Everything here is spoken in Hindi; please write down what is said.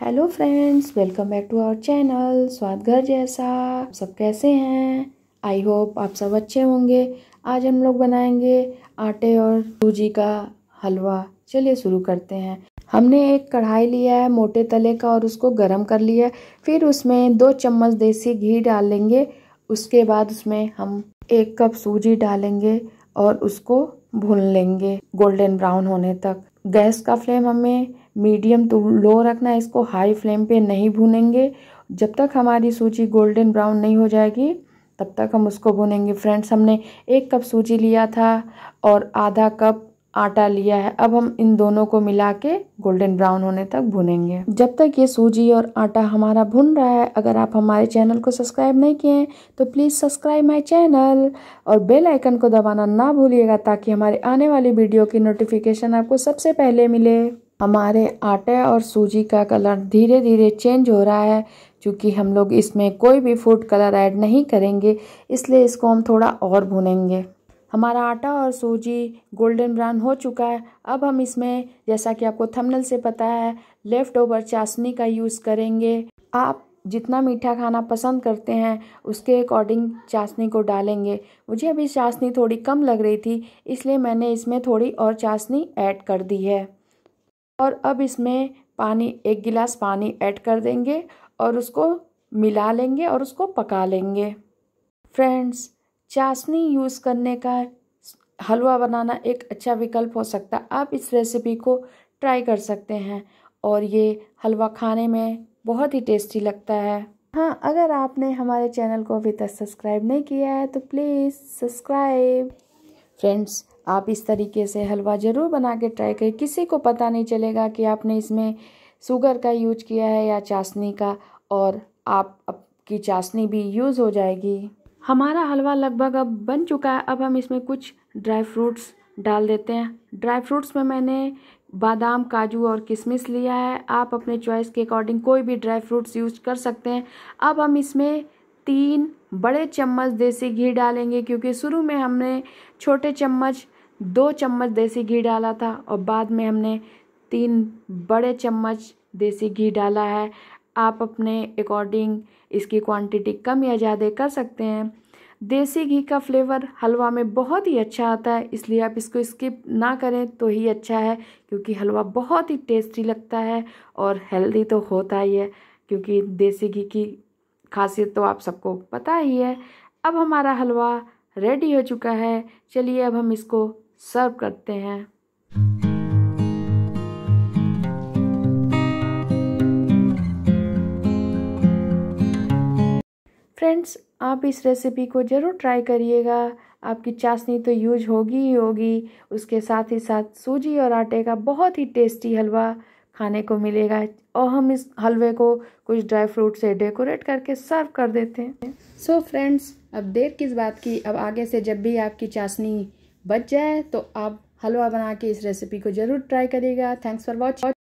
hello friends welcome back to our channel स्वाद घर जैसा सब कैसे हैं आई होप आप सब अच्छे होंगे आज हम लोग बनाएंगे आटे और सूजी का हलवा चलिए शुरू करते हैं हमने एक कढ़ाई लिया है मोटे तले का और उसको गरम कर लिया फिर उसमें दो चम्मच देसी घी डाल लेंगे उसके बाद उसमें हम एक कप सूजी डालेंगे और उसको भून लेंगे गोल्डन ब्राउन होने तक गैस का फ्लेम हमें मीडियम टू लो रखना है इसको हाई फ्लेम पे नहीं भूनेंगे जब तक हमारी सूजी गोल्डन ब्राउन नहीं हो जाएगी तब तक हम उसको भूनेंगे फ्रेंड्स हमने एक कप सूजी लिया था और आधा कप आटा लिया है अब हम इन दोनों को मिला के गोल्डन ब्राउन होने तक भुनेंगे जब तक ये सूजी और आटा हमारा भुन रहा है अगर आप हमारे चैनल को सब्सक्राइब नहीं किए हैं तो प्लीज़ सब्सक्राइब माई चैनल और बेल आइकन को दबाना ना भूलिएगा ताकि हमारे आने वाली वीडियो की नोटिफिकेशन आपको सबसे पहले मिले हमारे आटे और सूजी का कलर धीरे धीरे चेंज हो रहा है क्योंकि हम लोग इसमें कोई भी फूड कलर ऐड नहीं करेंगे इसलिए इसको हम थोड़ा और भुनेंगे हमारा आटा और सूजी गोल्डन ब्राउन हो चुका है अब हम इसमें जैसा कि आपको थंबनेल से पता है लेफ़्ट ओवर चाशनी का यूज़ करेंगे आप जितना मीठा खाना पसंद करते हैं उसके अकॉर्डिंग चाशनी को डालेंगे मुझे अभी चाशनी थोड़ी कम लग रही थी इसलिए मैंने इसमें थोड़ी और चाशनी ऐड कर दी है और अब इसमें पानी एक गिलास पानी ऐड कर देंगे और उसको मिला लेंगे और उसको पका लेंगे फ्रेंड्स चाशनी यूज़ करने का हलवा बनाना एक अच्छा विकल्प हो सकता है आप इस रेसिपी को ट्राई कर सकते हैं और ये हलवा खाने में बहुत ही टेस्टी लगता है हाँ अगर आपने हमारे चैनल को अभी तक सब्सक्राइब नहीं किया है तो प्लीज़ सब्सक्राइब फ्रेंड्स आप इस तरीके से हलवा ज़रूर बना के ट्राई करें किसी को पता नहीं चलेगा कि आपने इसमें शुगर का यूज किया है या चाशनी का और आप आपकी चाशनी भी यूज़ हो जाएगी हमारा हलवा लगभग अब बन चुका है अब हम इसमें कुछ ड्राई फ्रूट्स डाल देते हैं ड्राई फ्रूट्स में मैंने बादाम काजू और किशमिश लिया है आप अपने चॉइस के अकॉर्डिंग कोई भी ड्राई फ्रूट्स यूज कर सकते हैं अब हम इसमें तीन बड़े चम्मच देसी घी डालेंगे क्योंकि शुरू में हमने छोटे चम्मच दो चम्मच देसी घी डाला था और बाद में हमने तीन बड़े चम्मच देसी घी डाला है आप अपने अकॉर्डिंग इसकी क्वांटिटी कम या ज़्यादा कर सकते हैं देसी घी का फ्लेवर हलवा में बहुत ही अच्छा आता है इसलिए आप इसको स्किप ना करें तो ही अच्छा है क्योंकि हलवा बहुत ही टेस्टी लगता है और हेल्दी तो होता ही है क्योंकि देसी घी की खासियत तो आप सबको पता ही है अब हमारा हलवा रेडी हो चुका है चलिए अब हम इसको सर्व करते हैं फ्रेंड्स आप इस रेसिपी को ज़रूर ट्राई करिएगा आपकी चाशनी तो यूज होगी ही होगी उसके साथ ही साथ सूजी और आटे का बहुत ही टेस्टी हलवा खाने को मिलेगा और हम इस हलवे को कुछ ड्राई फ्रूट से डेकोरेट करके सर्व कर देते हैं सो so फ्रेंड्स अब देर किस बात की अब आगे से जब भी आपकी चाशनी बच जाए तो आप हलवा बना के इस रेसिपी को ज़रूर ट्राई करिएगा थैंक्स फॉर वॉच